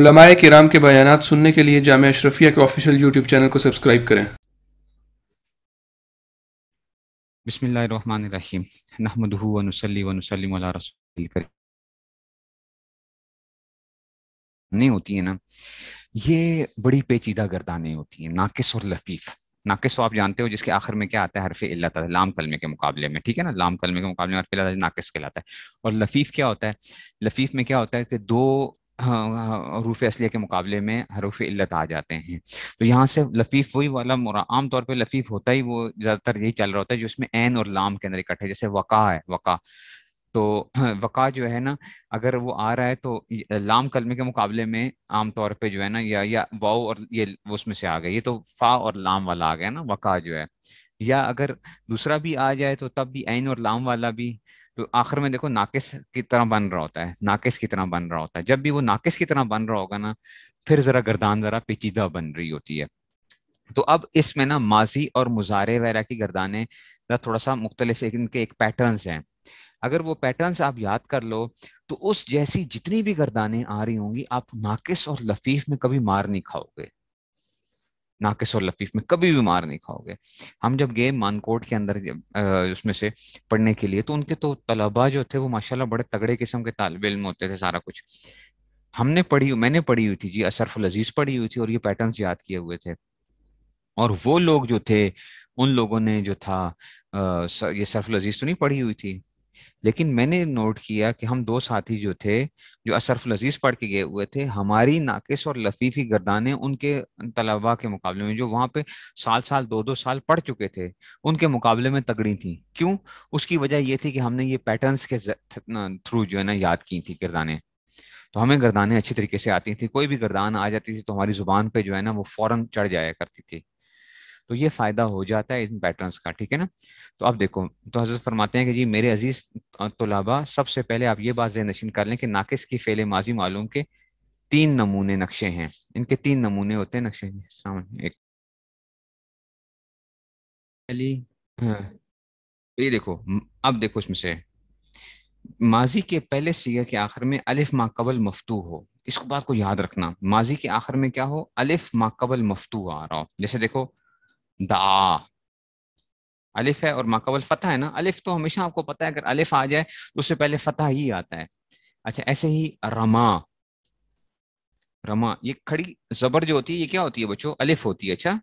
उलमाए किराम के बयान सुनने के लिए जाम अशरफिया के ऑफिशियल यूट्यूब चैनल को सब्सक्राइब करें नहीं होती है ना ये बड़ी पेचीदा गर्दानें होती हैं नाकिस और लफीफ नाकिस तो आप जानते हो जिसके आखिर में क्या आता है हरफ इल्लत लाम कलमे के मुकाबले में ठीक है ना लाम कलमे के मुकाबले में हरफ इल्लत नाकिस कहलाता है और लफीफ क्या होता है लफीफ में क्या होता है कि दो हरूफ हाँ, हाँ, असलिया के मुकाबले में हरूफ इल्लत आ जाते हैं तो यहाँ से लफीफ वही वाला आम तौर पे लफीफ होता ही वो ज़्यादातर यही चल रहा होता है जो इसमें एन और लाम के अंदर इकट्ठे जैसे वका है वका तो वका जो है ना अगर वो आ रहा है तो लाम कलमे के मुकाबले में आमतौर पे जो है ना या या वाओ और ये उसमें से आ गया ये तो फा और लाम वाला आ गया ना वका जो है या अगर दूसरा भी आ जाए तो तब भी एन और लाम वाला भी तो आखिर में देखो नाकिस की तरह बन रहा होता है नाकिस की तरह बन रहा होता है जब भी वो नाकिस की तरह बन रहा होगा ना फिर जरा गर्दान जरा पेचीदा बन रही होती है तो अब इसमें ना माजी और मुजारे वगैरह की गर्दाने थोड़ा सा मुख्तलिफ इनके एक पैटर्न हैं अगर वो पैटर्न आप याद कर लो तो उस जैसी जितनी भी गर्दाने आ रही होंगी आप नाकिस और लफीफ में कभी मार नहीं खाओगे नाकिस और लतीफ में कभी भी मार नहीं खाओगे हम जब गए मानकोट के अंदर उसमें से पढ़ने के लिए तो उनके तो तलबा जो थे वो माशाला बड़े तगड़े किस्म के तालब इम होते थे सारा कुछ हमने पढ़ी मैंने पढ़ी हुई थी जी असरफुल अजीज पढ़ी हुई थी और ये पैटर्न याद किए हुए थे और वो लोग जो थे उन लोगों ने जो था आ, ये सरफुल अजीज तो नहीं पढ़ी हुई थी लेकिन मैंने नोट किया कि हम दो साथी जो थे जो अशरफ लजीज पढ़ के गए हुए थे हमारी नाकिस और लफीफी गर्दाने उनके तलबा के मुकाबले में जो वहां पे साल साल दो दो साल पढ़ चुके थे उनके मुकाबले में तगड़ी थी क्यों उसकी वजह ये थी कि हमने ये पैटर्न के थ्रू जो है ना याद की थी गर्दाने तो हमें गर्दाने अच्छी तरीके से आती थी कोई भी गर्दान आ जाती थी तो हमारी जुबान पे जो है ना वो फौरन चढ़ जाया करती थी तो ये फायदा हो जाता है इन पैटर्न्स का ठीक है ना तो आप देखो तो हजरत फरमाते हैं कि जी मेरे अजीज तलाबा सबसे पहले आप ये बात नशीन कर लें कि नाकिस की फेले माजी मालूम के तीन नमूने नक्शे हैं इनके तीन नमूने होते हैं नक्शे एक हाँ। ये देखो अब देखो इसमें से माजी के पहले सीगा के आखिर में अलिफ माकबल मफतू हो इसको बात को याद रखना माजी के आखिर में क्या हो अलिफ माकबल मफतू आ रहा हो जैसे देखो दा अलिफ है और माकबल फतेह है ना अलिफ तो हमेशा आपको पता है अगर अलिफ आ जाए तो उससे पहले फतेह ही आता है अच्छा ऐसे ही रमा रमा ये खड़ी जबर जो होती है ये क्या होती है बच्चों अलिफ होती है अच्छा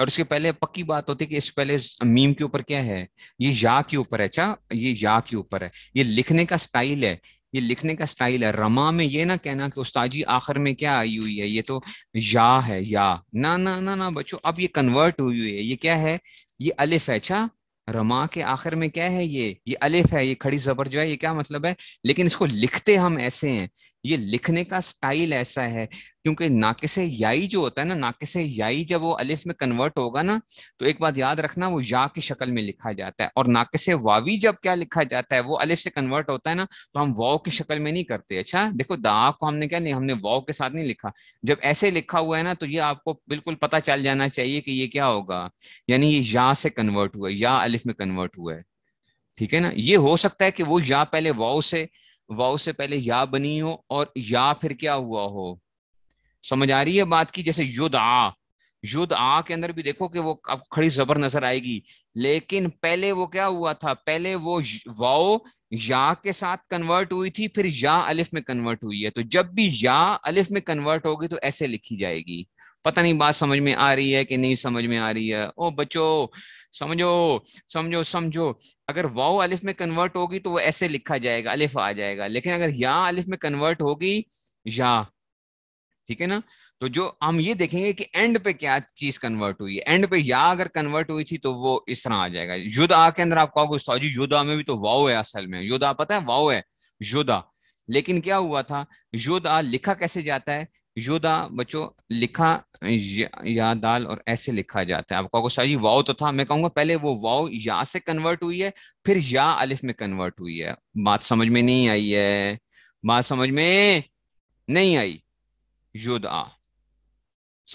और उसके पहले पक्की बात होती है कि इससे पहले मीम के ऊपर क्या है ये या के ऊपर है अच्छा ये या के ऊपर है ये लिखने का स्टाइल है ये लिखने का स्टाइल है रमा में ये ना कहना कि उस्ताजी आखिर में क्या आई हुई है ये तो या है या ना ना ना ना बच्चों अब ये कन्वर्ट हुई हुई है ये क्या है ये अलिफ है अच्छा रमा के आखिर में क्या है ये ये अलिफ है ये खड़ी जबर जो है ये क्या मतलब है लेकिन इसको लिखते हम ऐसे हैं ये लिखने का स्टाइल ऐसा है क्योंकि नाके से याई जो होता है ना नाके से याई जब वो अलिफ में कन्वर्ट होगा ना तो एक बात याद रखना वो या की शक्ल में लिखा जाता है और नाके से वावी जब क्या लिखा जाता है वो अलिफ से कन्वर्ट होता है ना तो हम वाव की शक्ल में नहीं करते अच्छा देखो दा को हमने क्या नहीं हमने वाव के साथ नहीं लिखा जब ऐसे लिखा हुआ है ना तो ये आपको बिल्कुल पता चल जाना चाहिए कि ये क्या होगा यानी ये या से कन्वर्ट हुआ है या अलिफ में कन्वर्ट हुआ है ठीक है ना ये हो सकता है कि वो या पहले वाव से वाउ से पहले या बनी हो और या फिर क्या हुआ हो समझ आ रही है बात की जैसे युद्ध आ युद्ध आ के अंदर भी देखो कि वो आपको खड़ी जबर नजर आएगी लेकिन पहले वो क्या हुआ था पहले वो वाओ या के साथ कन्वर्ट हुई थी फिर या अलिफ में कन्वर्ट हुई है तो जब भी या अलिफ में कन्वर्ट होगी तो ऐसे लिखी जाएगी पता नहीं बात समझ में आ रही है कि नहीं समझ में आ रही है ओ बच्चो समझो समझो समझो अगर वाओ अलिफ में कन्वर्ट होगी तो वो ऐसे लिखा जाएगा अलिफ आ जाएगा लेकिन अगर या अलिफ में कन्वर्ट होगी या ठीक है ना तो जो हम ये देखेंगे कि एंड पे क्या चीज कन्वर्ट हुई है एंड पे या अगर कन्वर्ट हुई थी तो वो इस तरह आ जाएगा युद्ध आ के अंदर आप कहोगे उस्ताद जी युद्धा में भी तो वाओ है असल में युद्धा पता है वाओ है युद्धा लेकिन क्या हुआ था युद्धा लिखा कैसे जाता है योदा बच्चों लिखा या दाल और ऐसे लिखा जाता है आप कहोगे शाह जी वाओ तो था मैं कहूंगा पहले वो वाओ या से कन्वर्ट हुई है फिर या अलिफ में कन्वर्ट हुई है बात समझ में नहीं आई है बात समझ में नहीं आई योदा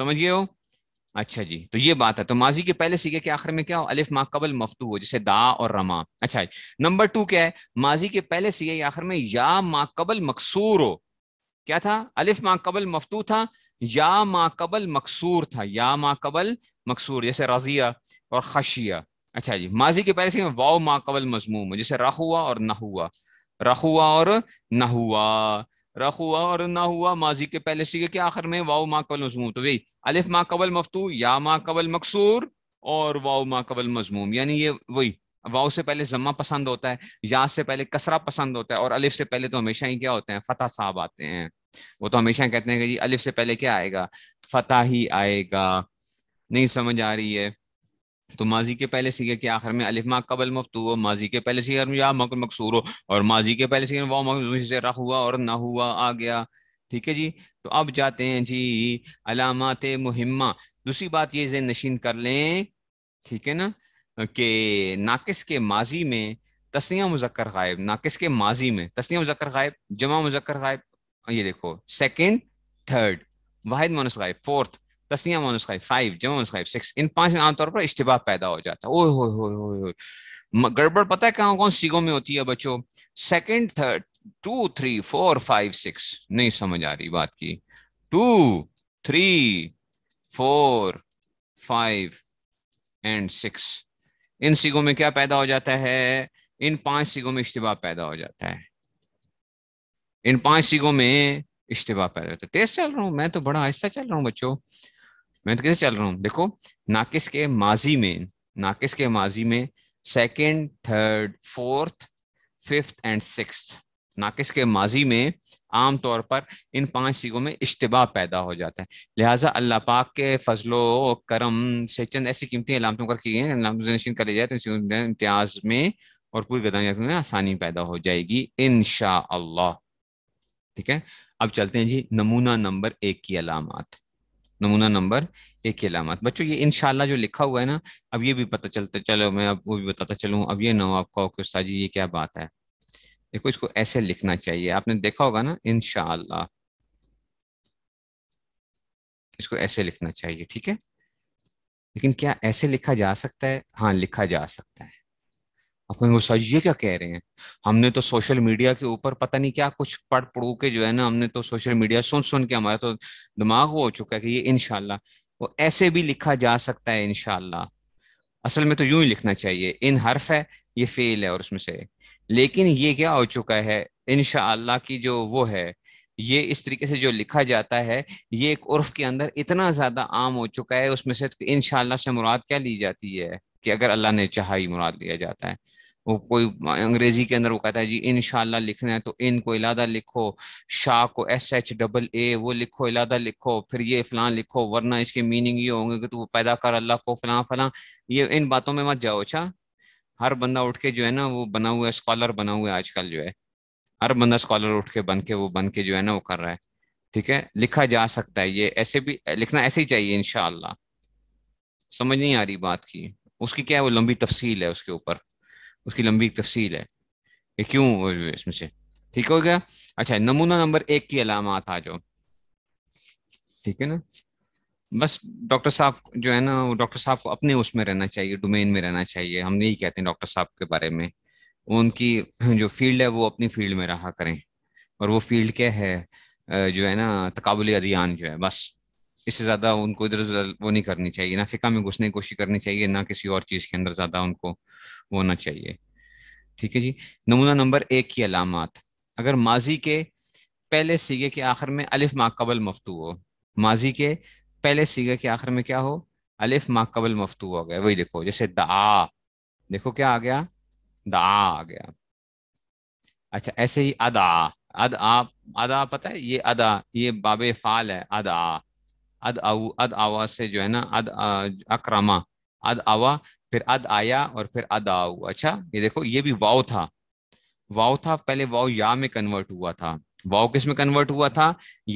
गए हो अच्छा जी तो ये बात है तो माजी के पहले सीखे के आखिर में क्या हो अलिफ मा कबल मफतू हो जैसे दा और रमा अच्छा नंबर टू क्या है माजी के पहले सीखे के आखिर में या मा कबल मकसूर हो क्या था अलिफ माकबल मफतू था या माकबल मकसूर था या माकबल मकसूर जैसे रजिया और खशिया अच्छा जी माजी के पहले से वाओ माकबल मजमूम जैसे रखुआ और रख रखुआ और रख रखुआ और न हुआ माजी के पहले सीखे के आखिर में वाओ माकबल मजमूम तो वही अलिफ माकबल मफतू या माकबल मकसूर और वाओ माकबल मजमूम यानी ये वही वाव से पहले जमा पसंद होता है या से पहले कसरा पसंद होता है और अलिफ से पहले तो हमेशा ही क्या होते हैं फतेह साहब आते हैं वो तो हमेशा कहते हैं कि जी अलिफ से पहले क्या आएगा फतेह ही आएगा नहीं समझ आ रही है तो माजी के पहले सीखे के आखिर में अलिफ मा कबल मुफ्त हो माजी के पहले सीखे या मक मकसूर हो और माजी के पहले सीखे वाह मकसूर से रख हुआ और ना हुआ आ गया ठीक है जी तो अब जाते हैं जी अलामत मुहिमा दूसरी बात ये जे नशीन कर लें ठीक है ना कि नाकिस के माजी में तस्निया मुजक्कर गायब नाकिस के माजी में तस्निया मुजक्कर गायब जमा मुजक्कर गायब ये देखो सेकेंड थर्ड वाहिद मोनस गायब फोर्थ तस्निया मोनस गायब फाइव जमा मोनस गायब सिक्स इन पांच में आमतौर पर इश्तबा पैदा हो जाता है ओह हो, हो, हो, हो। गड़बड़ पता है कहाँ कौन सीगों में होती है बच्चों second third two three four five six नहीं समझ आ रही बात की two three four five and six इन सिगों में क्या पैदा हो जाता है इन पांच सिगों में इश्तवा पैदा हो जाता है इन पांच सिगों में इश्तबा पैदा होता है तेज चल रहा हूं मैं तो बड़ा आहिस्ता चल रहा हूँ बच्चों मैं तो कैसे चल रहा हूँ देखो नाकिस के माजी में नाकिस के माजी में second third fourth fifth and six नाकिस के माजी में आमतौर पर इन पांच चीजों में इश्तबा पैदा हो जाता है लिहाजा अल्लाह पाक के फजलो करम से चंद ऐसी कीमती अलामतों पर की गई हैं कर जाए तो इम्तियाज में और पूरी गदानियत में आसानी पैदा हो जाएगी इन शाह ठीक है अब चलते हैं जी नमूना नंबर एक की अलामत नमूना नंबर एक की अलामत बच्चों ये इनशाला जो लिखा हुआ है ना अब ये भी पता चलता चलो मैं अब वो भी बताता चलूँ अब ये ना हो आपका ओके उस्ताद जी ये क्या बात है देखो इसको ऐसे लिखना चाहिए आपने देखा होगा ना इनशाला इसको ऐसे लिखना चाहिए ठीक है लेकिन क्या ऐसे लिखा जा सकता है हाँ लिखा जा सकता है आप कहेंगे सर ये क्या कह रहे हैं हमने तो सोशल मीडिया के ऊपर पता नहीं क्या कुछ पढ़ पढ़ू के जो है ना हमने तो सोशल मीडिया सुन सुन के हमारा तो दिमाग हो चुका है कि ये इनशाला वो ऐसे भी लिखा जा सकता है इनशाला असल में तो यूं ही लिखना चाहिए इन हर्फ है ये फेल है और उसमें से लेकिन ये क्या हो चुका है इन की जो वो है ये इस तरीके से जो लिखा जाता है ये एक उर्फ के अंदर इतना ज्यादा आम हो चुका है उसमें से तो इन से मुराद क्या ली जाती है कि अगर अल्लाह ने चाह ही मुराद लिया जाता है वो कोई अंग्रेजी के अंदर वो कहता है जी इनशाला लिखना है तो इन को इलादा लिखो शाह को एस एच डबल ए वो लिखो इलादा लिखो फिर ये फलां लिखो वरना इसके मीनिंग ये होंगे कि तू पैदा कर अल्लाह को फलां फलां ये इन बातों में मत जाओ अच्छा हर बंदा उठ के जो है ना वो बना हुआ है स्कॉलर बना हुआ है आजकल जो है हर बंदा स्कॉलर उठ के बन के वो बन के जो है ना वो कर रहा है ठीक है लिखा जा सकता है ये ऐसे भी लिखना ऐसे ही चाहिए इनशाला समझ नहीं आ रही बात की उसकी क्या है वो लंबी तफसील है उसके ऊपर उसकी लंबी तफसील है कि क्यों इसमें से ठीक हो गया अच्छा नमूना नंबर एक की अलामत आ जाओ ठीक है ना बस डॉक्टर साहब जो है ना वो डॉक्टर साहब को अपने उसमें रहना चाहिए डोमेन में रहना चाहिए हम नहीं कहते डॉक्टर साहब के बारे में उनकी जो फील्ड है वो अपनी फील्ड में रहा करें और वो फील्ड क्या है जो है ना तकबुल अदियान जो है बस इससे ज्यादा उनको इधर उधर वो नहीं करनी चाहिए ना फिका में घुसने की कोशिश करनी चाहिए ना किसी और चीज के अंदर ज्यादा उनको वो होना चाहिए ठीक है जी नमूना नंबर एक की अलामत अगर माजी के पहले सीगे के आखिर में अलिफ माकबल मफतू हो माजी के पहले सीगे के आखिर में क्या हो अलिफ माकबल मफतू हो गया वही देखो जैसे दा देखो क्या आ गया दा आ गया अच्छा ऐसे ही अदा अद आप अदा पता है ये अदा ये बाबे फाल है अदा अद अव अद आवा से जो है ना अद अक्रमा अद आवा फिर अद आया और फिर अद आउ अच्छा ये देखो ये भी वाव था वाव था पहले वाव या में कन्वर्ट हुआ था वाव किस में कन्वर्ट हुआ था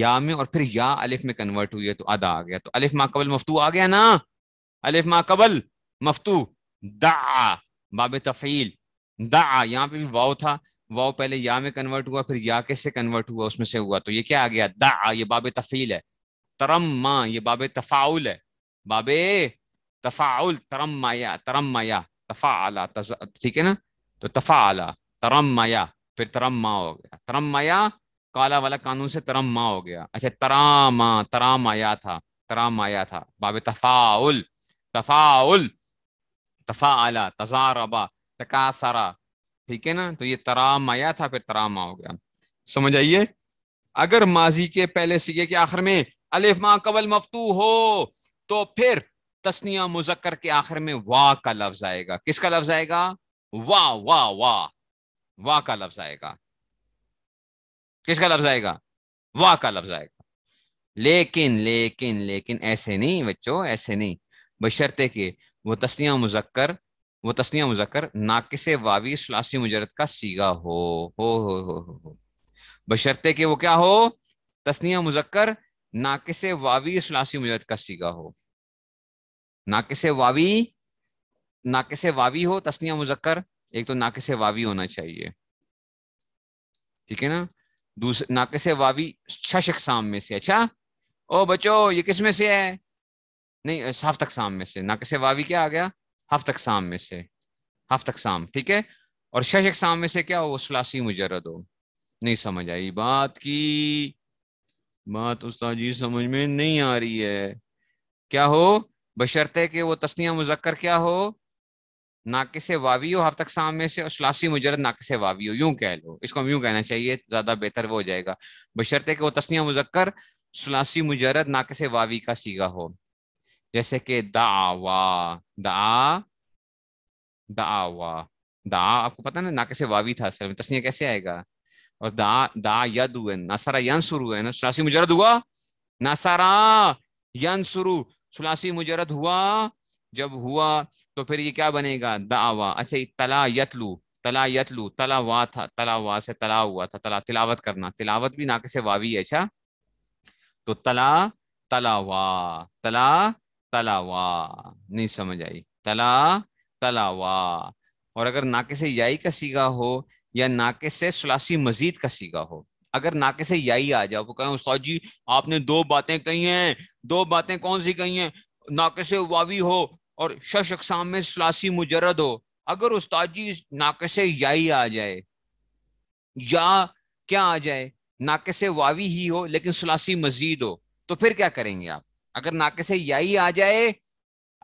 या में और फिर या अलिफ में कन्वर्ट हुई है तो अदा आ गया तो अलिफ माकबल मफ्तू आ गया ना अलिफ माकबल मफतू दा बाबे तफ़ील दा यहाँ पे भी वाव था वाव पहले या में कन्वर्ट हुआ फिर या किस से कन्वर्ट हुआ उसमें से हुआ तो ये क्या आ गया दा ये बाबे तफ़ील है तरम्मा ये बाब तफ़ाउल है बाबे तफ़ाउल तरम्माया तरम्माया आला ठीक है ना तो तरम तरम्माया फिर तरम्मा हो गया तरम्माया काला वाला कानून से तरम्मा हो गया अच्छा तरामा तरामाया था तरामाया था बाब तफ़ाउल तफ़ाउल आला तजारबा तकासरा ठीक है ना तो ये तरामाया था फिर तरामा हो गया समझ आइए अगर माजी के पहले सीखे के आखिर में अलिफ मा कबल मफतू हो तो फिर तस्निया मुजक्कर के आखिर में वाह का लफ्ज आएगा किसका लफ्ज आएगा वाह वाह वाह वाह का लफ्ज आएगा किसका लफ्ज आएगा वाह का लफ्ज आएगा लेकिन लेकिन लेकिन ऐसे नहीं बच्चों ऐसे नहीं बशर्ते कि वो तस्निया मुजक्कर वो तस्निया मुजक्कर किसे वावी सलासी मुजरत का सीगा हो हो हो हो हो, हो। बशर्ते कि वो क्या हो तस्निया मुजक्कर नाकिस वावी सुलासी मुजरद का सीगा हो नाकिस वावी ना किसे वावी हो तस्निया मुजक्कर एक तो नाकिस वावी होना चाहिए ठीक है ना दूसरे नाकिस वावी छश अकसाम में से अच्छा ओ बचो ये किस में से है नहीं तक शाम में से नाकिस वावी क्या आ गया तक शाम में से तक शाम ठीक है और शश अकसाम में से क्या हो सलासी मुजरद हो नहीं समझ आई बात की बात उस्ताद जी समझ में नहीं आ रही है क्या हो बशर्ते के वो तस्निया मुजक्कर क्या हो नाकिस वावी हो हफ्तक तक सामने से और सलासी मुजरद नाकिस वावी हो यूं कह लो इसको हम यूं कहना चाहिए ज्यादा बेहतर वो हो जाएगा बशर्ते के वो तस्निया मुजक्कर सलासी मुजरद नाकिस वावी का सीगा हो जैसे कि दावा दा दावा दा आपको पता ना नाकिस वावी था असल में तस्निया कैसे आएगा और दा दा यद हुए नासारा शुरू है ना सुलासी मुजरद हुआ नासारा शुरू सुलासी मुजरद हुआ जब हुआ तो फिर ये क्या बनेगा दावा अच्छा तला यतलू तला यतलू तला वाह था तला वाह से तला हुआ था तला तिलावत करना तिलावत भी ना कैसे वावी है अच्छा तो तला तला वाह तला तला वाह नहीं समझ आई तला तला वाह और अगर ना कैसे याई का सीगा हो या नाके से सलासी मजीद का सीगा हो अगर नाके से याई आ जाए वो कहें उस्ताद जी आपने दो बातें कही हैं दो बातें कौन सी कही हैं नाके से वावी हो और शश अकसाम में सलासी मुजरद हो अगर उस्ताद जी नाके से याई आ जाए या क्या आ जाए नाके से वावी ही हो लेकिन सलासी मजीद हो तो फिर क्या करेंगे आप अगर नाके से याई आ जाए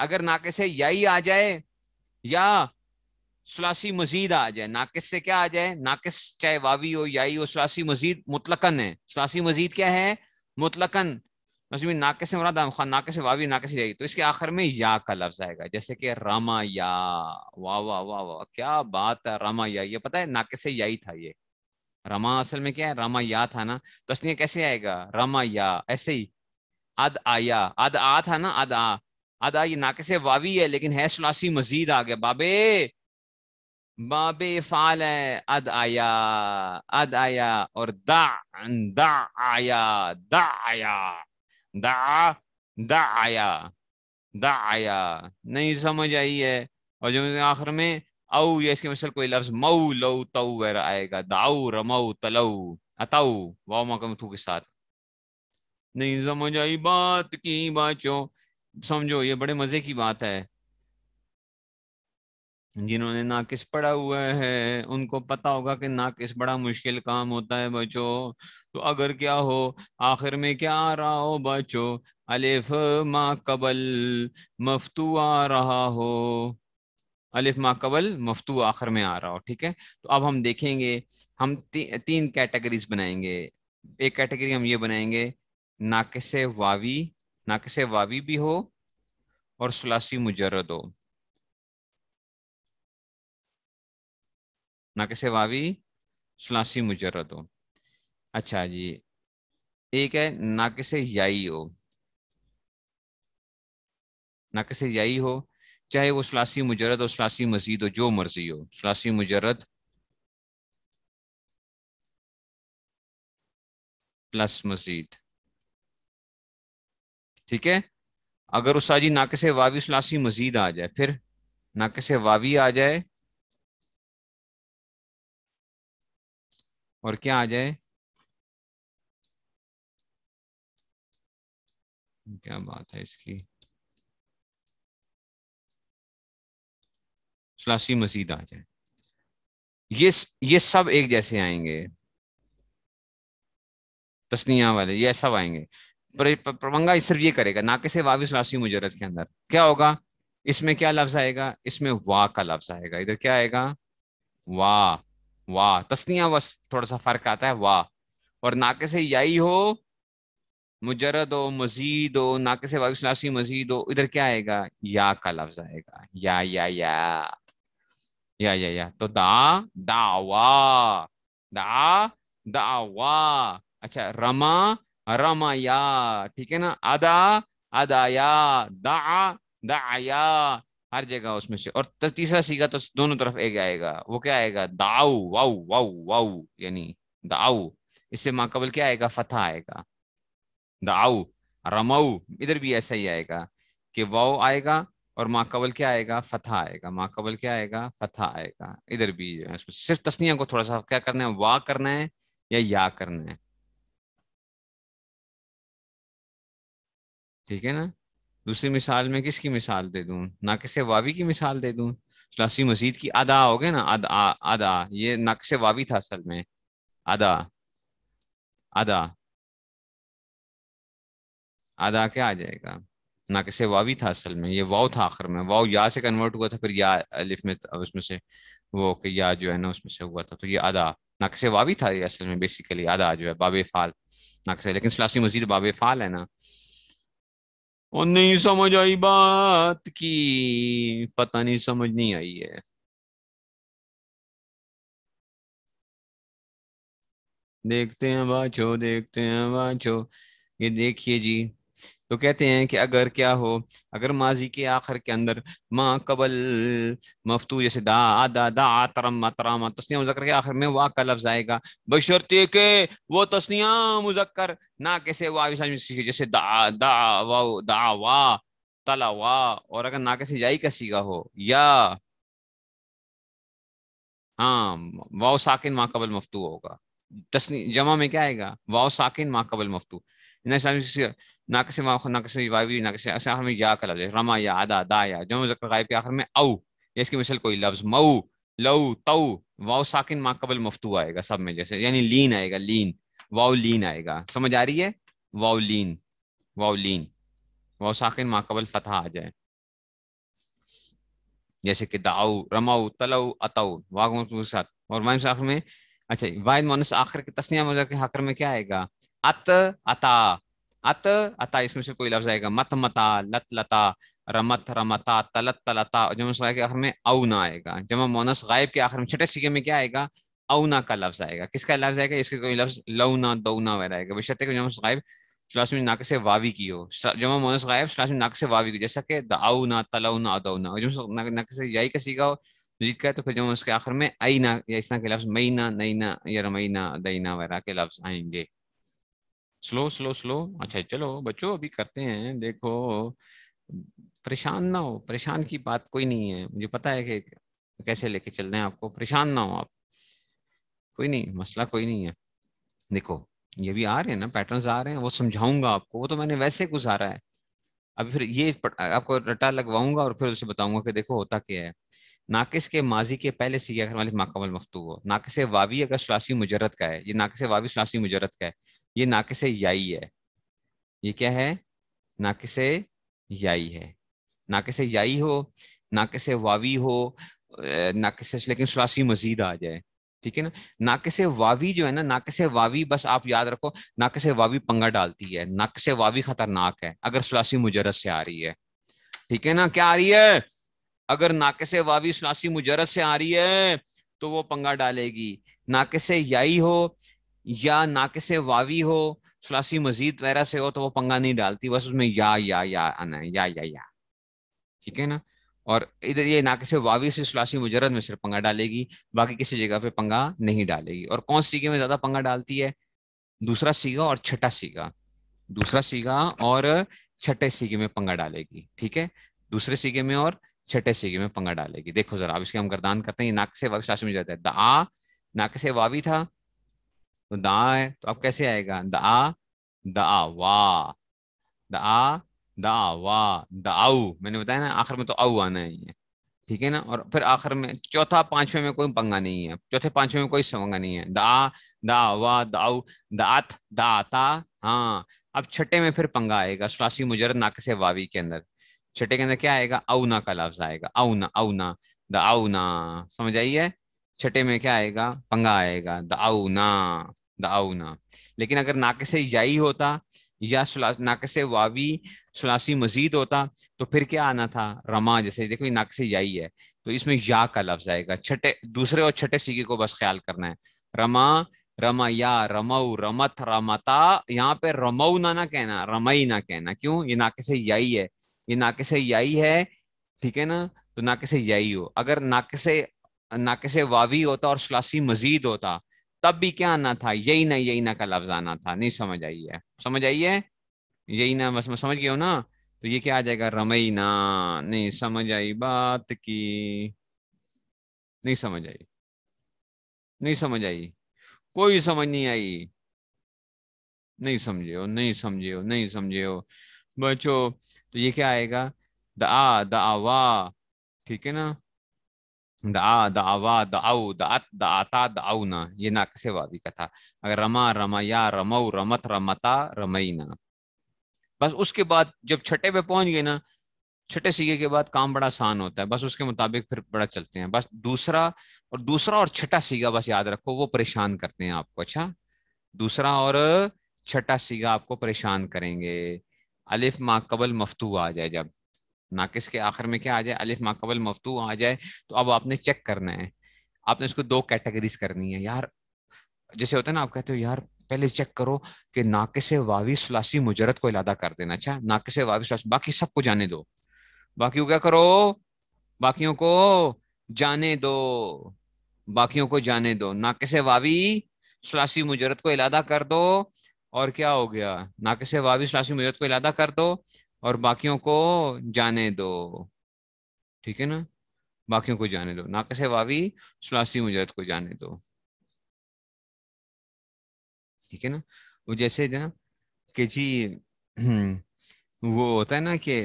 अगर नाके से याई आ जाए या सलासी मजीद आ जाए नाकिस से क्या आ जाए नाकिस चाहे वावी हो याई हो सलासी मजीद मुतलकन है सलासी मजीद क्या है मुतलकन मजमी नाकिस से मुराद खान नाकिस वावी नाकिस याई तो इसके आखिर में या का लफ्ज आएगा जैसे कि रामा या वाह वाह वाह वाह क्या बात है रामा या ये पता है नाकिस से याई था ये रमा असल में क्या है रामा या था ना तो इसलिए कैसे आएगा रामा या ऐसे ही अद आया अद आ था ना अद आ अद आ ये नाकिस वावी है लेकिन है सलासी मजीद आ गया बाबे बाबे फाल है अद आया अद आया और दा दा आया दा आया दा दा आया दा आया नहीं समझ आई है और जो आखिर में औ या इसके मिसल कोई लफ्ज मऊ लऊ तऊ वगैरह आएगा दाऊ रमऊ तलऊ अताऊ वाओ मकम थू के साथ नहीं समझ आई बात की बात समझो ये बड़े मजे की बात है जिन्होंने नाकिस पढ़ा हुआ है उनको पता होगा कि नाकिस बड़ा मुश्किल काम होता है बच्चों तो अगर क्या हो आखिर में क्या आ रहा हो बच्चो अलिफ मा कबल मफतू आ रहा हो अलिफ मा कबल मफतू आखिर में आ रहा हो ठीक है तो अब हम देखेंगे हम ती, तीन कैटेगरीज बनाएंगे एक कैटेगरी हम ये बनाएंगे नाकिस वावी नाकिस वावी भी हो और सलासी मुजरद हो वावी सलासी हो अच्छा जी एक है किसी याई हो किसी याई हो चाहे वो सलासी मुजरद हो सलासी मजीद हो जो मर्जी हो सलासी मुजरद प्लस मजीद ठीक है अगर उस ना किसी वावी सलासी मजीद आ जाए फिर ना किसी वावी आ जाए और क्या आ जाए क्या बात है इसकी सलासी मसीद आ जाए ये ये सब एक जैसे आएंगे तस्निया वाले ये सब आएंगे पर प्रवंगा सिर्फ ये करेगा नाके से वावी सलासी मुजरत के अंदर क्या होगा इसमें क्या लफ्ज आएगा इसमें वाह का लफ्ज आएगा इधर क्या आएगा वाह वाह तस्निया बस थोड़ा सा फर्क आता है वाह और नाके से याई हो मुजरद हो मजीद हो नाके से वायुसलासी मजीद हो इधर क्या आएगा या का लफ्ज आएगा या या या या या या तो दा दावा दा दावा अच्छा रमा रमा या ठीक है ना अदा अदाया दा दाया हर जगह उसमें से और तीसरा सीगा तो दोनों तरफ एक आएगा वो क्या आएगा दाऊ वाऊ वाऊ वाऊ यानी दाऊ इससे माकबल क्या आएगा फतह आएगा दाऊ रमाऊ इधर भी ऐसा ही आएगा कि वाऊ आएगा और माकबल क्या आएगा फतह आएगा माकबल क्या आएगा फतह आएगा इधर भी सिर्फ तस्निया को थोड़ा सा क्या करना है वाह करना है या या करना है ठीक है ना दूसरी मिसाल में किसकी मिसाल दे दूं नाकस वावी की मिसाल दे दूं सलासी मजीद की अदा हो गए ना अदा अदा ये नाकस वावी था असल में अदा अदा अदा क्या आ जाएगा किसे वावी था असल में ये वाव था आखिर में वाव या से कन्वर्ट हुआ था फिर या अलिफ में उसमें से वो कि या जो है ना उसमें से हुआ था तो ये अदा नक्श वावी था ये असल में बेसिकली अदा जो है बाब फाल नाकस लेकिन सलासी मजीद बाबे फाल है ना और नहीं समझ आई बात की पता नहीं समझ नहीं आई है देखते हैं बाछो देखते हैं बाछो ये देखिए जी तो कहते हैं कि अगर क्या हो अगर माजी के आखिर के अंदर माँ कबल मफतू जैसे दा दा दा आतरम मतराम तस्निया मुजक्कर के आखिर में वाह का लफ्ज आएगा बशर्ते के वो तस्निया मुजक्कर ना कैसे वाह जैसे दा दा वा दा वाह तला वाह और अगर ना कैसे जाई का सीगा हो या हाँ वाह साकिन माँ कबल मफतू होगा तस्नी जमा में क्या आएगा वाह साकिन माँ कबल मफतू आखिर में या का लफ्ज रमा या आदा दा या जो के आखिर में औ इसकी मिसल कोई लफ्ज मऊ लऊ तऊ वाव साकिन माँ कबल मफतू आएगा सब में जैसे यानी लीन आएगा लीन वाव लीन आएगा समझ आ रही है वाउ लीन वाउ लीन वाउ साकिन माँ कबल फतह आ जाए जैसे कि दाऊ रमाऊ तलऊ अतऊ वाह और वाइम आखिर में अच्छा वाहिद मोनस आखिर की तस्निया मजा के आखिर में क्या आएगा अत अता अत अता इसमें से कोई लफ्ज आएगा मत मता लत लता रमत रमता तलत तलता और जमा के आखिर में अवना आएगा जमा मोनस गायब के आखिर में छठे सीखे में क्या आएगा अवना का लफ्ज आएगा किसका लफ्ज आएगा इसके कोई लफ्ज लवना दौना वगैरह आएगा बशर्ते जमा गायब सलास नाक से वावी की हो जमा मोनस गायब सलास नाक से वावी की जैसा कि दाऊना तलौना अदौना जमा नाक से यही का सीखा हो जीत का है तो फिर जमा उसके आखिर में आईना या इस तरह के लफ्ज मईना नईना या रमईना दईना वगैरह के लफ्ज आएंगे स्लो स्लो स्लो अच्छा चलो बच्चों अभी करते हैं देखो परेशान ना हो परेशान की बात कोई नहीं है मुझे पता है कि कैसे लेके चल रहे हैं आपको परेशान ना हो आप कोई नहीं मसला कोई नहीं है देखो ये भी आ रहे हैं ना पैटर्न्स आ रहे हैं वो समझाऊंगा आपको वो तो मैंने वैसे गुजारा है अभी फिर ये आपको रटा लगवाऊंगा और फिर उसे बताऊंगा कि देखो होता क्या है नाकिस के माजी के पहले सीगे अगर मालिक माकमल मखतू हो नाकिस वावी अगर सलासी मुजरत का है ये नाकिस वावी सलासी मुजरत का है ये नाक से याई है ये क्या है नाक से याई है नाक से याई हो नाक से वावी हो नाक से लेकिन सलासी मजीद आ जाए ठीक है ना नाक से वावी जो है ना नाक से वावी बस आप याद रखो नाक से वावी पंगा डालती है नाक से वावी खतरनाक है अगर सलासी मुजरत से आ रही है ठीक है ना क्या आ रही है अगर नाक से वावी सलासी मुजरत से आ रही है तो वो पंगा डालेगी नाक से याई हो या नाके से वावी हो सलासी मजीद वगैरह से हो तो वो पंगा नहीं डालती बस उसमें या या या आना है या या या ठीक है ना और इधर ये ना से वावी से सलासी मुजरद में सिर्फ पंगा डालेगी बाकी किसी जगह पे पंगा नहीं डालेगी और कौन सीगे में ज्यादा पंगा डालती है दूसरा सीगा और छठा सीगा दूसरा सीगा और छठे सीगे में पंगा डालेगी ठीक है दूसरे सीगे में और छठे सीगे में पंगा डालेगी देखो जरा अब इसके हम गर्दान करते हैं नाक से वावी सलासी मुजरद है द आ नाक से वावी था तो दा है तो अब कैसे आएगा द आ द आ वा द आ वा आउ मैंने बताया ना आखिर में तो आऊ आना है ये ठीक है ना और फिर आखिर में चौथा पांचवें में कोई पंगा नहीं है चौथे पांचवें में कोई पंगा नहीं है द आ द आ वा आत द आता हाँ अब छठे में फिर पंगा आएगा स्वासी मुजरद नाक से वावी के अंदर छठे के अंदर क्या आएगा अवना का लफ्ज आएगा अवना ना द अवना समझ आई है छठे में क्या आएगा पंगा आएगा द अवना दाउना लेकिन अगर नाक से याई होता या नाक से वावी सुलासी मजीद होता तो फिर क्या आना था रमा जैसे देखो ये नाक से याई है तो इसमें या का लफ्ज आएगा छठे दूसरे और छठे सीगे को बस ख्याल करना है रमा रमा या रमऊ रमत रमता यहाँ पे रमऊ ना ना कहना रमई ना कहना क्यों ये नाके से याई है ये नाके से याई है ठीक है ना तो नाके से याई हो अगर नाके से नाके से वावी होता और सलासी मजीद होता तब भी क्या आना था यही ना यही ना का लफ्ज आना था नहीं समझ आई है समझ आई है यही ना बस समझ गया हो ना तो ये क्या आ जाएगा रमई ना नहीं समझ आई बात की नहीं समझ आई नहीं समझ आई कोई समझ नहीं आई नहीं समझे हो नहीं समझे हो नहीं समझे हो बचो तो ये क्या आएगा द आ द आवा ठीक है ना दा दावा दाऊ दात दाता दाऊना ये का था अगर रमा रमया रमऊ रमत रमता ना बस उसके बाद जब छठे पे पहुंच गए ना छठे सीखे के बाद काम बड़ा आसान होता है बस उसके मुताबिक फिर बड़ा चलते हैं बस दूसरा और दूसरा और छठा सीगा बस याद रखो वो परेशान करते हैं आपको अच्छा दूसरा और छठा सीगा आपको परेशान करेंगे अलिफ माकबल मफतू आ जाए जब नाकिस के आखिर में क्या आ जाए अलिफ माकबल मफतू आ जाए तो अब आपने चेक करना है आपने उसको दो कैटेगरीज करनी है यार जैसे होता है ना आप कहते हो यार पहले चेक करो कि नाकिस वावी सलासी मुजरत को इलादा कर देना अच्छा नाकिस वावी सलासी बाकी सबको जाने दो बाकी क्या करो बाकियों को जाने दो बाकियों को जाने दो नाकिस वावी सलासी मुजरत को इलादा कर दो और क्या हो गया नाकिस वावी सलासी मुजरत को इलादा कर दो और बाकियों को जाने दो ठीक है ना बाकियों को जाने दो कैसे वावी सलासी मुजरत को जाने दो ठीक है ना वो जैसे ना कि जी हम्म, वो होता है ना कि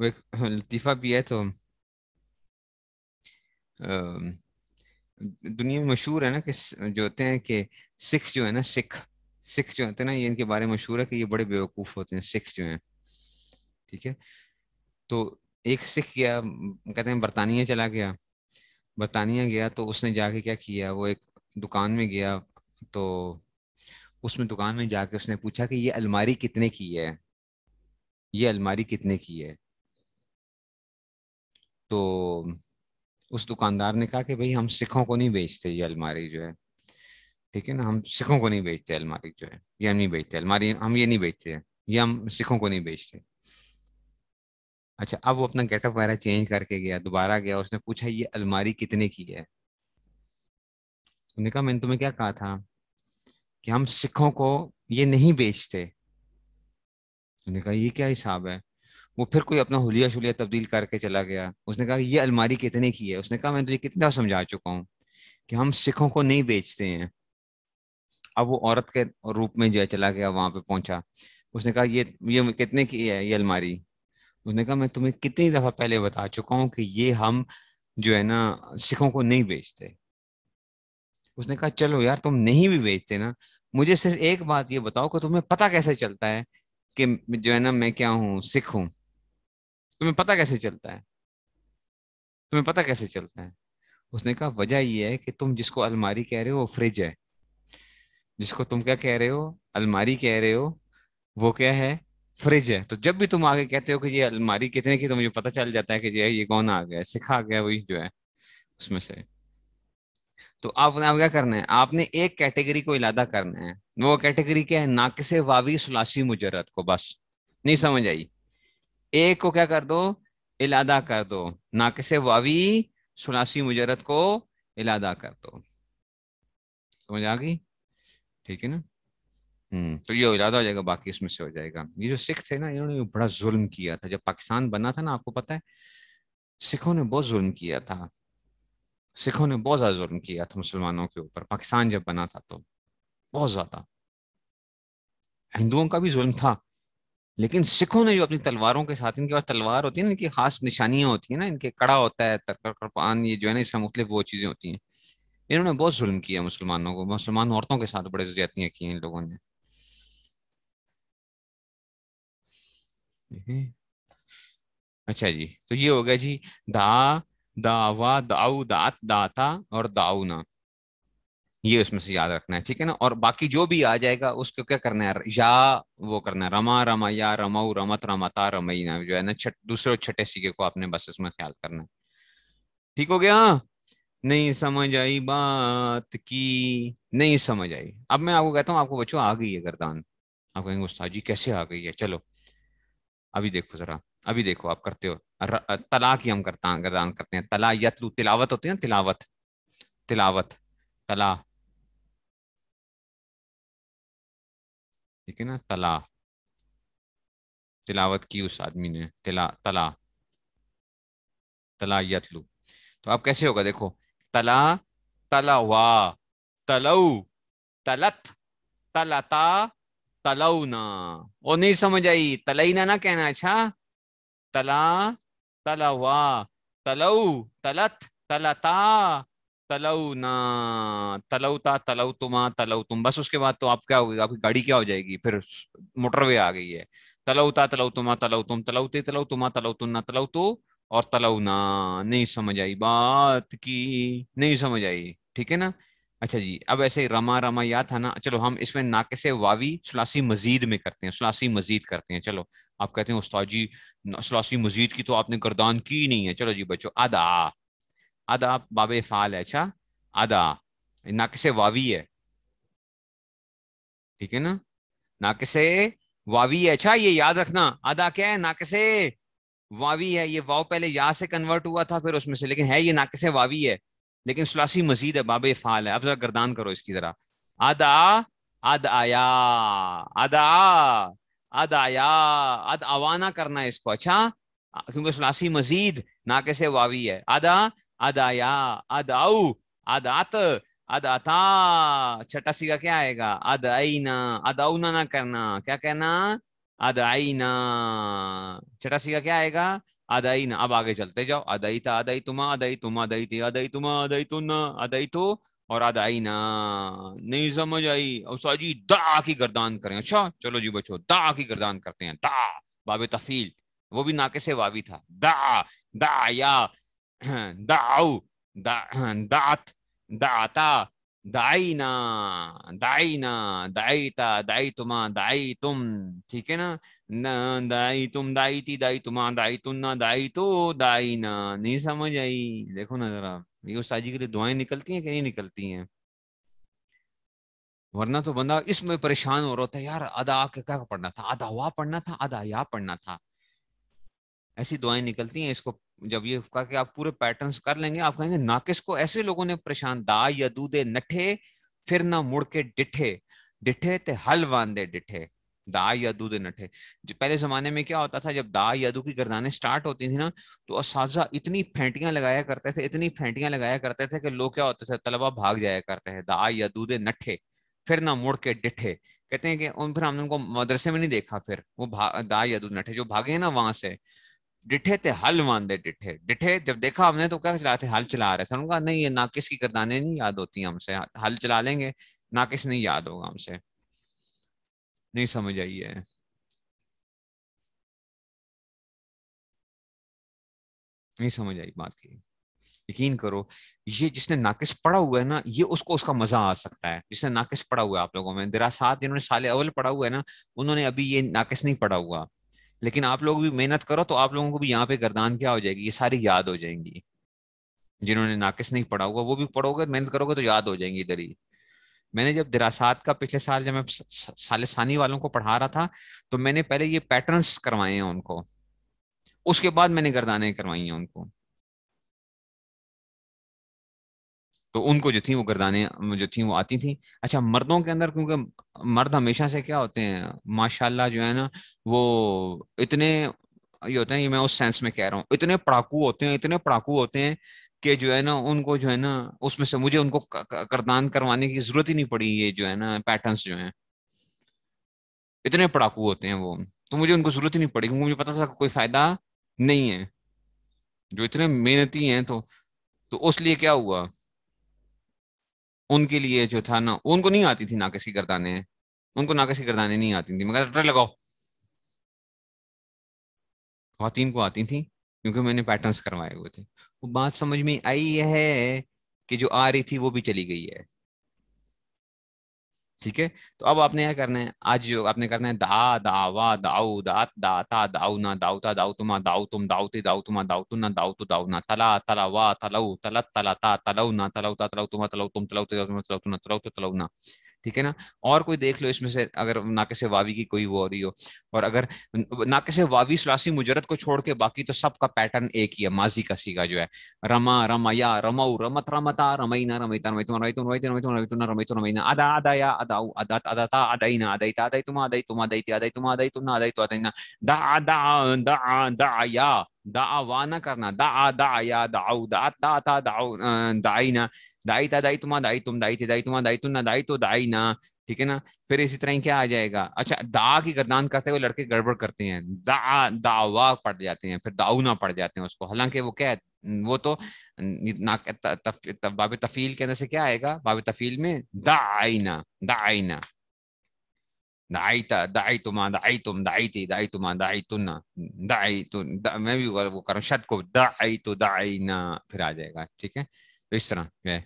वो एक लतीफ़ा भी है तो दुनिया में मशहूर है ना कि जो होते हैं कि सिख जो है ना सिख सिख जो होते हैं ना ये इनके बारे में मशहूर है कि ये बड़े बेवकूफ़ होते हैं सिख जो है ठीक है तो एक सिख गया कहते हैं बरतानिया चला गया बरतानिया गया तो उसने जाके क्या किया वो एक दुकान में गया तो उसमें दुकान में जाके उसने पूछा कि ये अलमारी कितने की है ये अलमारी कितने की है तो उस दुकानदार ने कहा कि भाई हम सिखों को नहीं बेचते ये अलमारी जो है ठीक है ना हम सिखों को नहीं बेचते अलमारी जो है ये हम नहीं बेचते अलमारी हम ये नहीं बेचते ये हम सिखों को नहीं बेचते अच्छा अब वो अपना गेटअप वगैरह चेंज करके गया दोबारा गया उसने पूछा ये अलमारी कितने की है उन्होंने कहा मैंने तुम्हें क्या कहा था कि हम सिखों को ये नहीं बेचते उन्होंने कहा ये क्या हिसाब है वो फिर कोई अपना हुलिया शुलिया तब्दील करके चला गया उसने कहा ये अलमारी कितने की है उसने कहा मैं तुझे कितनी समझा चुका हूँ कि हम सिखों को नहीं बेचते हैं अब वो औरत के रूप में जो है चला गया वहां पे पहुंचा उसने कहा ये ये कितने की है ये अलमारी उसने कहा मैं तुम्हें कितनी दफा पहले बता चुका हूं कि ये हम जो है ना सिखों को नहीं बेचते उसने कहा चलो यार तुम नहीं भी बेचते ना मुझे सिर्फ एक बात ये बताओ कि तुम्हें पता कैसे चलता है कि जो है ना मैं क्या हूँ सिख हूं तुम्हें पता कैसे चलता है तुम्हें पता कैसे चलता है उसने कहा वजह यह है कि तुम जिसको अलमारी कह रहे हो वो फ्रिज है जिसको तुम क्या कह रहे हो अलमारी कह रहे हो वो क्या है फ्रिज है तो जब भी तुम आगे कहते हो कि ये अलमारी कितने की तो मुझे पता चल जाता है कि ये कौन आ गया सिखा गया वही जो है उसमें से तो आपने क्या करना है आपने एक कैटेगरी को इलादा करना है वो कैटेगरी क्या है किसे वावी सुलासी मुजरत को बस नहीं समझ आई एक को क्या कर दो इलादा कर दो नाकिस वावी सुलासी मुजरत को इलादा कर दो समझ आ गई ठीक है ना हम्म। तो ये इरादा हो जाएगा बाकी इसमें से हो जाएगा ये जो सिख थे ना इन्होंने बड़ा जुल्म किया था जब पाकिस्तान बना था ना आपको पता है सिखों ने बहुत जुल्म किया था सिखों ने बहुत ज्यादा जुल्म किया था मुसलमानों के ऊपर पाकिस्तान जब बना था तो बहुत ज्यादा हिंदुओं का भी जुल्म था लेकिन सिखों ने जो अपनी तलवारों के साथ इनके पास तलवार होती है ना इनकी खास निशानियां होती है ना इनके कड़ा होता है कृपान ये जो है ना इसमें मुख्तलिफ वो चीजें होती हैं इन्होंने बहुत जुल्म किया मुसलमानों को मुसलमान औरतों के साथ बड़े ज्यादतियाँ की हैं इन लोगों ने हम्म। अच्छा जी तो ये हो गया जी दा दावा दाऊ दात दाता और दाऊना ये उसमें से याद रखना है ठीक है ना और बाकी जो भी आ जाएगा उसको क्या करना है या वो करना है रमा रमा या रमाऊ रमत रमता रमई ना जो है ना छठ दूसरे छठे सीखे को आपने बस इसमें ख्याल करना है ठीक हो गया नहीं समझ आई बात की नहीं समझ आई अब मैं आपको कहता हूँ आपको बच्चों आ गई है गर्दान आप कहेंगे उस्ताद जी कैसे आ गई है चलो अभी देखो जरा अभी देखो आप करते हो तला की हम करता गदान करते हैं तला यतलू तिलावत होती है ना तिलावत तिलावत तला ठीक है ना तला तिलावत की उस आदमी ने तिला तला तला यतलू तो आप कैसे होगा देखो तला तलावा तलऊ तलत तलता तलौना वो नहीं समझ आई तलईना ना ना कहना अच्छा तला तलावा तलऊ तलत तलता तलौना तुमा तलौतुमा तुम बस उसके बाद तो आप क्या होगी आपकी गाड़ी क्या हो जाएगी फिर मोटरवे आ गई है तुमा तुम तलौता तुमा तलौतुम तुम ना तलौतुन्ना तो और ना नहीं समझ आई बात की नहीं समझ आई ठीक है ना अच्छा जी अब ऐसे ही रमा रमा या था ना चलो हम इसमें नाके से वावी सलासी मजीद में करते हैं सलासी मजीद करते हैं चलो आप कहते हैं उस्ताद जी सलासी मजीद की तो आपने गर्दान की नहीं है चलो जी बच्चो अदा अदा बाबे फाल है अच्छा अदा नाके से वावी है ठीक है ना नाके से वावी है अच्छा ये याद रखना अदा क्या है नाके से वावी है ये वाव पहले या से कन्वर्ट हुआ था फिर उसमें से लेकिन है ये नाके से वावी है लेकिन सलासी मजीद है बाबे फाल है अब जरा गर्दान करो इसकी जरा अदा अद आया अदा अद आया अद आवाना करना है इसको अच्छा क्योंकि सलासी मजीद ना कैसे वावी है अदा अद आया अद आऊ अद आत अद आता छठा का क्या आएगा अद आईना अद ना करना क्या कहना अद आईना छठा का क्या आएगा अदाई ना अब आगे चलते जाओ अदाई था अदाई तुम अदाई तुम अदाई थी अदाई तुम अदाई तो ना अदाई तो और अदाई ना नहीं समझ आई उसा जी दा की गर्दान करें अच्छा चलो जी बच्चो दा की गर्दान करते हैं दा बाब तफील वो भी नाके से वावी था दा दा या दाऊ दा दात दाता दाईना दाईना दाइता दाई तुमा दाई तुम ठीक है ना न दाई तुम दाई थी दाई तुमा दाई तुम ना दाई तो दाई ना नहीं समझ आई देखो ना जरा ये उस्ताद के लिए दुआएं निकलती हैं कि नहीं निकलती हैं वरना तो बंदा इसमें परेशान हो रहा था यार आधा आके क्या पढ़ना था आधा वाह पढ़ना था आधा या पढ़ना था ऐसी दुआएं निकलती हैं इसको जब ये कहा कि आप पूरे पैटर्न्स कर लेंगे आप कहेंगे नाकिस को ऐसे लोगों ने परेशान दा दूधे नठे फिर ना मुड़ के डिठे डिठे ते हल बांधे डिठे दा या दूधे नठे पहले जमाने में क्या होता था जब दा दू की गर्दाने स्टार्ट होती थी ना तो असाजा इतनी फेंटियां लगाया करते थे इतनी फेंटियां लगाया करते थे कि लोग क्या होते थे तलबा भाग जाया करते हैं दा या दूधे नठे फिर ना मुड़ के डिठे कहते हैं कि उन फिर हमने उनको मदरसे में नहीं देखा फिर वो दा दूध नठे जो भागे ना वहां से डिठे थे हल मानदे डिठे डिठे जब देखा हमने तो क्या चला थे हल चला रहे थे उनका नहीं ये नाकिस की गर्दाने नहीं याद होती हमसे हल चला लेंगे नाकिस नहीं याद होगा हमसे नहीं समझ आई है नहीं समझ आई बात की यकीन करो ये जिसने नाकिस पढ़ा हुआ है ना ये उसको उसका मजा आ सकता है जिसने नाकिस पढ़ा हुआ है आप लोगों में दरासात जिन्होंने साले अवल पढ़ा हुआ है ना उन्होंने अभी ये नाकिस नहीं पढ़ा हुआ लेकिन आप लोग भी मेहनत करो तो आप लोगों को भी यहाँ पे गर्दान क्या हो जाएगी ये सारी याद हो जाएंगी जिन्होंने नाकिस नहीं पढ़ा होगा वो भी पढ़ोगे मेहनत करोगे तो याद हो जाएंगी इधर ही मैंने जब दिरासात का पिछले साल जब मैं सानी वालों को पढ़ा रहा था तो मैंने पहले ये पैटर्न्स करवाए हैं उनको उसके बाद मैंने गर्दाने करवाई हैं उनको तो उनको जो थी वो गर्दाने जो थी वो आती थी अच्छा मर्दों के अंदर क्योंकि मर्द हमेशा से क्या होते हैं माशाल्लाह जो है ना वो इतने ये होते हैं ये मैं उस सेंस में कह रहा हूँ इतने पड़ाकू होते हैं इतने पड़ाकू होते हैं कि जो है ना उनको जो है ना उसमें से मुझे उनको करदान करवाने की जरूरत ही नहीं पड़ी ये जो है ना पैटर्न जो है इतने पड़ाकू होते हैं वो तो मुझे उनको जरूरत ही नहीं पड़ी क्योंकि मुझे पता था कोई फायदा नहीं है जो इतने मेहनती हैं तो तो उस लिए क्या हुआ उनके लिए जो था ना उनको नहीं आती थी नाकस की गर्दाने उनको नाकस की गर्दाने नहीं आती थी मगर ट्रे लगाओ खातन को आती थी क्योंकि मैंने पैटर्न्स करवाए हुए थे वो बात समझ में आई है कि जो आ रही थी वो भी चली गई है ठीक है तो अब आपने क्या करना है आज योग आपने करना है दा दावा दाऊ दात दाता दाऊ ना दाऊता दाऊ तुमा दाऊ तुम दाऊते दाऊ तुमा दाऊ तु ना दाऊ तु तो, दाऊ ना तला तला वा तलऊ तलत तला ता तलऊ ना तलऊ ता तलऊ तुमा तलऊ तुम तलऊ ते तलऊ ना तलऊ तो तलऊ ना ठीक है ना और कोई देख लो इसमें से अगर नाके से वावी की कोई वो हो रही हो और अगर नाके से वावी सलासी मुजरत को छोड़ के बाकी तो सबका पैटर्न एक ही है माजी का सीगा जो है रमा रमया रमऊ रमत रमता रमैना रमैता रमैतुम रमैतुम रमैतुम रमैतुम रमैतुम रमैना अदा अदा या अदाऊ अदात अदाता अदैना अदैता अदैतुम अदैतुम अदैति अदैतुम अदैतुम अदैतु अदैना दा दा दा दा या दावाना करना दा आ दा या दाऊ दा ता ता दाऊ दाईना दाई था दाई तुमा दाई तुम दाई थे दाई तुम्हारा दाई तुम ना दाई तो दाई ना ठीक है ना फिर इसी तरह क्या आ जाएगा अच्छा दा की गर्दान करते हुए लड़के गड़बड़ करते हैं दा दावा पड़ जाते हैं फिर दाऊना पड़ जाते हैं उसको हालांकि वो क्या है वो तो बाब तफील के अंदर से क्या आएगा बाब तफील में दा आईना दा आईना दाईत दाईतुमा दाईतुम दाईती दाईतुमा दाईतुन्ना दाई तो दा, मैं भी वो कर शत को दाई तो दाई ना फिर आ जाएगा ठीक है तो इस तरह जो है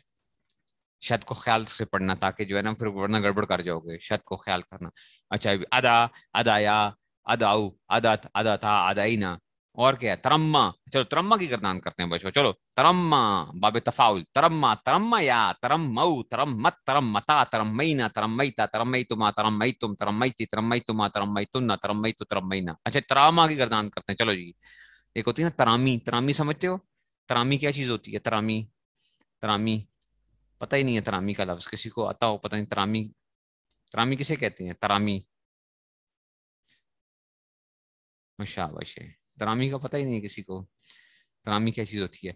शत को ख्याल से पढ़ना ताकि जो है ना फिर वरना गड़बड़ कर जाओगे शत को ख्याल करना अच्छा अदा अदाया अदाऊ अदत अदता अदाई ना और क्या है तरम्मा चलो तरम्मा की गर्दान करते हैं बच्चों चलो तरम्मा बाबे तफाउल तरम्मा तरम्मा या तरम तरम तरम मऊ मत मता तरम्मऊ तरम्मत तरम्मता तरम्मईना तरम्मईता तरम्मई तुमा मई तुम तरम मई ती तरम मई तुमा तरम्मई तुन्ना तरम्मई तु ना अच्छा तरामा की गर्दान करते हैं चलो जी एक होती है ना तरामी तरामी समझते हो तरामी क्या चीज होती है तरामी तरामी पता ही नहीं है तरामी का लफ्ज किसी को आता हो पता नहीं तरामी तरामी किसे कहते हैं तरामी मशाबाश है तरामी का पता ही नहीं किसी को तरामी क्या चीज होती है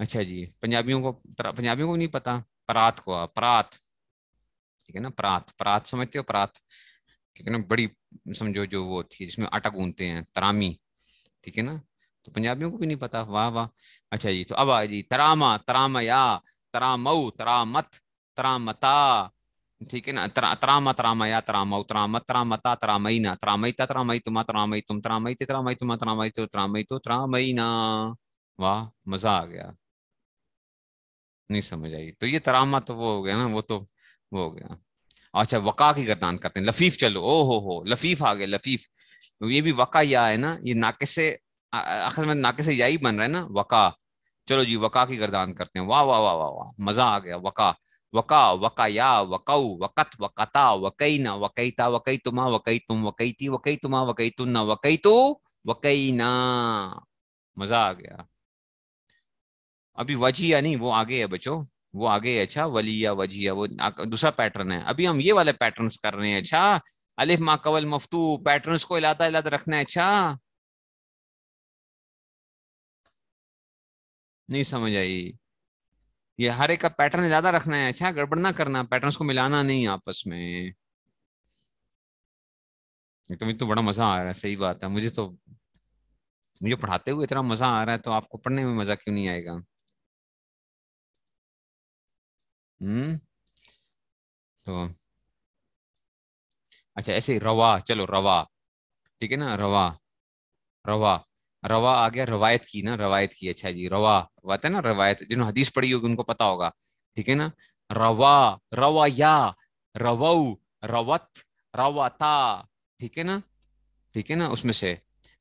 अच्छा जी पंजाबियों को पंजाबियों को नहीं पता परात को आ, परात ठीक है ना परात परात समझते हो परात ठीक है ना बड़ी समझो जो वो होती है जिसमें आटा गूंदते हैं तरामी ठीक है ना तो पंजाबियों को भी नहीं पता वाह वाह अच्छा जी तो अब आ जी तरामा तरामया तरामऊ तरामत तरामता ठीक है ना त्रा, त्राम त्रामया त्राम त्राम त्रामता त्रामयीना त्रामयिता त्रामयी तुमा त्रामयी तुम त्रामयी ते त्रामयी तुमा त्रामयी तो त्रामयी तो त्रामयीना वाह मजा आ गया नहीं समझ आई तो ये त्रामा तो वो हो गया ना वो तो वो हो गया अच्छा वका की गर्दान करते हैं लफीफ चलो ओ हो हो लफीफ आ गए लफीफ तो ये भी वका या है ना ये नाके से आखिर में नाके से यही बन रहा है ना वका चलो जी वका की गर्दान करते हैं वाह वाह वाह वाह वाह मजा आ गया वका वका वकाया वकऊ वकत वकता वकई न वकईता वकई तुमा वकई तुम वकईती वकई तुमा वकई तुम न वकई तो ना मजा आ गया अभी वजिया नहीं वो आगे है बच्चों वो आगे है अच्छा वलिया वजिया वो दूसरा पैटर्न है अभी हम ये वाले पैटर्न कर रहे हैं अच्छा अलिफ मा कवल मफ्तू पैटर्न को इलाता इलाता रखना है अच्छा नहीं समझ आई ये हर एक का पैटर्न ज्यादा रखना है अच्छा गड़बड़ ना करना पैटर्न को मिलाना नहीं आपस में तुम्हें तो, तो बड़ा मजा आ रहा है सही बात है मुझे तो मुझे पढ़ाते हुए इतना मजा आ रहा है तो आपको पढ़ने में मजा क्यों नहीं आएगा हम्म तो अच्छा ऐसे रवा चलो रवा ठीक है ना रवा रवा रवा आ गया रवायत की ना रवायत की अच्छा जी रवा बात है ना रवायत जिन्होंने हदीस पढ़ी होगी उनको पता होगा ठीक है ना रवा रवाया रवऊ रवत रवाता ठीक है ना ठीक है ना उसमें से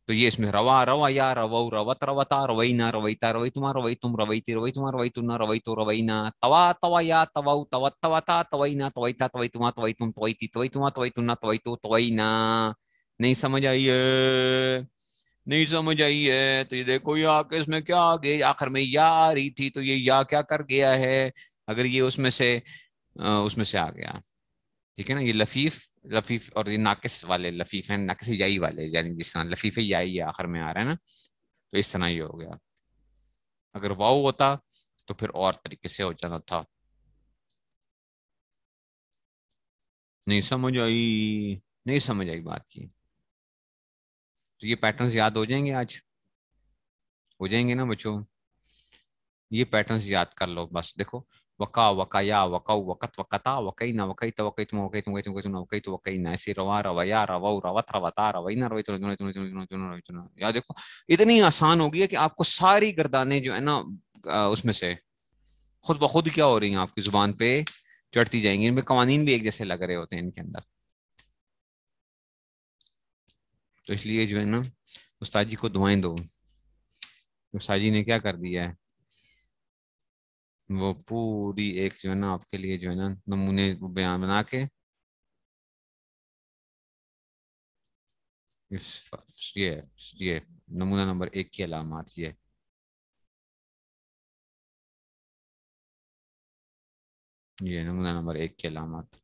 तो ये इसमें रवा रवा या रवऊ रवत रवता रवई ना रवैता रवई तुम रवई तुम रवैती रवई तुम्हार रवई तुम ना रवई तो रवई ना तवा तवा या तवाऊ तवत तवता तवई ना तवैता तवई तुम तवई तुम ती तवई तुम तवई तुम ना तवई तो तवई ना नहीं समझ आई नहीं समझ आई है तो ये देखो ये आके इसमें क्या आ गई आखिर में या आ रही थी तो ये या क्या कर गया है अगर ये उसमें से उसमें से आ गया ठीक है ना ये लफीफ लफीफ और ये नाकिस वाले लफीफ हैं नाकिस याई वाले यानी जिस तरह लफीफ या आखिर में आ रहा है ना तो इस तरह ये हो गया अगर वाओ होता तो फिर और तरीके से हो जाना था नहीं समझ आई नहीं समझ आई बात की तो ये पैटर्न्स याद हो जाएंगे आज हो जाएंगे ना बच्चों ये पैटर्न्स याद कर लो बस देखो वका वकाया वकाउ वकत वकता वकई ना वकई तो वकई तुम वकई तुम वकई तुम वकई तुम वकई तो वकई ना ऐसे रवा रवया रवाऊ रवत रवता रवई ना रवई चुनो चुनो चुनो चुनो चुनो रवई चुनो या देखो इतनी आसान होगी है कि आपको सारी गर्दाने जो है ना उसमें से खुद ब खुद क्या हो रही है आपकी जुबान पे चढ़ती जाएंगी इनमें कवानीन भी एक जैसे लग रहे होते हैं इनके अंदर तो इसलिए जो है ना उस्ताद जी को दुआएं दो उस्ताद जी ने क्या कर दिया है वो पूरी एक जो है ना आपके लिए जो है ना नमूने बयान बना के ये ये नमूना नंबर एक की अलामत ये ये नमूना नंबर एक की अलामत